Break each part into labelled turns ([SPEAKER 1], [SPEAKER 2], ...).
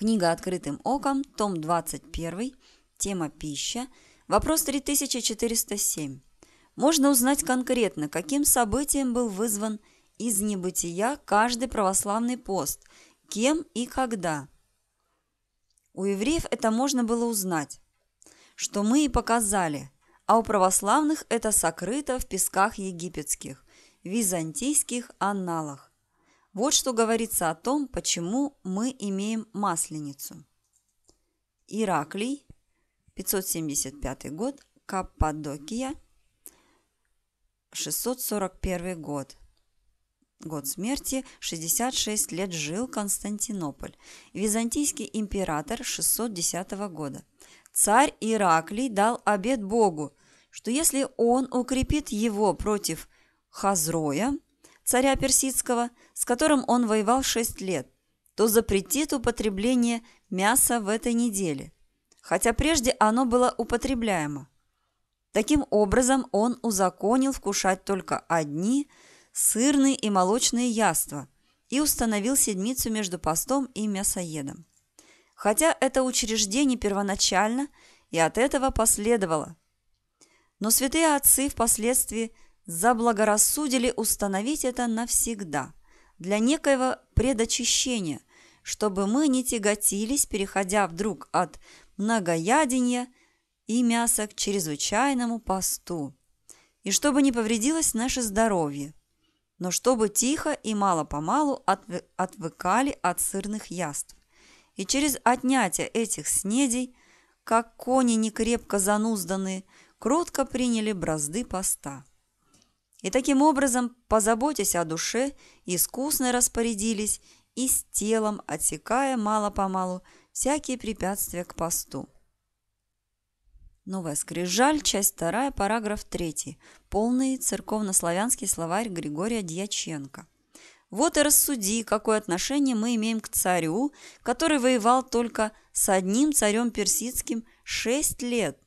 [SPEAKER 1] Книга «Открытым оком», том 21, тема «Пища», вопрос 3407. Можно узнать конкретно, каким событием был вызван из небытия каждый православный пост, кем и когда. У евреев это можно было узнать, что мы и показали, а у православных это сокрыто в песках египетских, византийских анналах. Вот что говорится о том, почему мы имеем Масленицу. Ираклий, 575 год, Каппадокия, 641 год. Год смерти 66 лет жил Константинополь. Византийский император 610 года. Царь Ираклий дал обет Богу, что если он укрепит его против Хазроя – царя персидского, с которым он воевал шесть лет, то запретит употребление мяса в этой неделе, хотя прежде оно было употребляемо. Таким образом, он узаконил вкушать только одни сырные и молочные яства и установил седмицу между постом и мясоедом. Хотя это учреждение первоначально, и от этого последовало. Но святые отцы впоследствии – заблагорассудили установить это навсегда, для некоего предочищения, чтобы мы не тяготились, переходя вдруг от многоядения и мяса к чрезвычайному посту, и чтобы не повредилось наше здоровье, но чтобы тихо и мало-помалу отвы отвыкали от сырных яств. И через отнятие этих снедей, как кони некрепко занузданы, кротко приняли бразды поста. И таким образом, позаботясь о душе, искусно распорядились и с телом, отсекая мало-помалу всякие препятствия к посту. Новая скрижаль, часть вторая, параграф 3. Полный церковнославянский словарь Григория Дьяченко. Вот и рассуди, какое отношение мы имеем к царю, который воевал только с одним царем персидским шесть лет.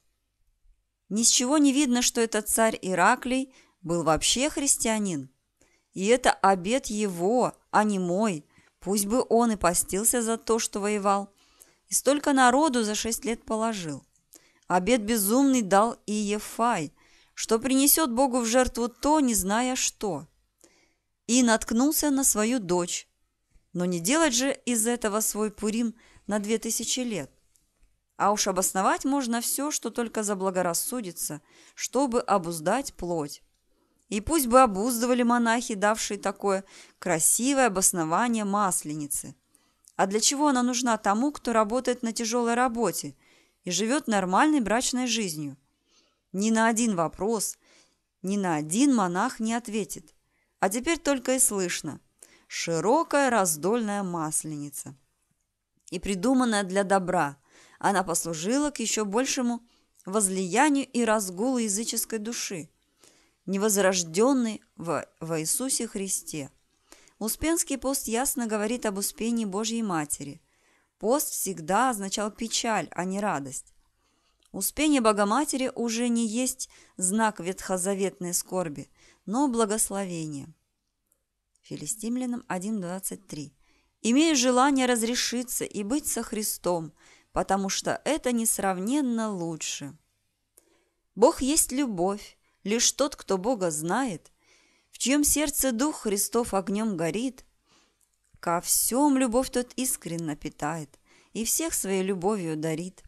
[SPEAKER 1] Ни с чего не видно, что этот царь Ираклий был вообще христианин. И это обед его, а не мой. Пусть бы он и постился за то, что воевал. И столько народу за шесть лет положил. Обед безумный дал и Ефай, что принесет Богу в жертву то, не зная что. И наткнулся на свою дочь. Но не делать же из этого свой Пурим на две тысячи лет. А уж обосновать можно все, что только заблагорассудится, чтобы обуздать плоть. И пусть бы обуздывали монахи, давшие такое красивое обоснование масленицы. А для чего она нужна тому, кто работает на тяжелой работе и живет нормальной брачной жизнью? Ни на один вопрос, ни на один монах не ответит. А теперь только и слышно. Широкая раздольная масленица. И придуманная для добра, она послужила к еще большему возлиянию и разгулу языческой души – невозрожденный во, во Иисусе Христе. Успенский пост ясно говорит об успении Божьей Матери. Пост всегда означал печаль, а не радость. Успение Богоматери уже не есть знак ветхозаветной скорби, но благословение. Филистимлянам 1.23 имею желание разрешиться и быть со Христом, потому что это несравненно лучше». Бог есть любовь, лишь тот, кто Бога знает, в чьем сердце Дух Христов огнем горит, ко всем любовь тот искренно питает и всех своей любовью дарит.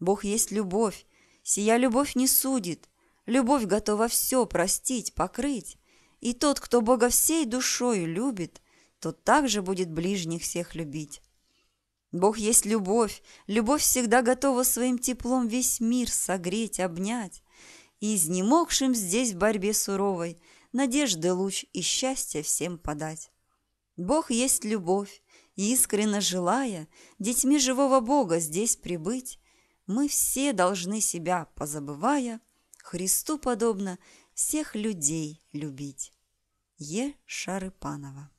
[SPEAKER 1] Бог есть любовь, сия любовь не судит, любовь готова все простить, покрыть, и тот, кто Бога всей душою любит, тот также будет ближних всех любить. Бог есть любовь, любовь всегда готова своим теплом весь мир согреть, обнять изнемогшим здесь в борьбе суровой надежды луч и счастье всем подать. Бог есть любовь, искренно желая детьми живого Бога здесь прибыть, мы все должны себя, позабывая, Христу подобно всех людей любить. Е. Шарыпанова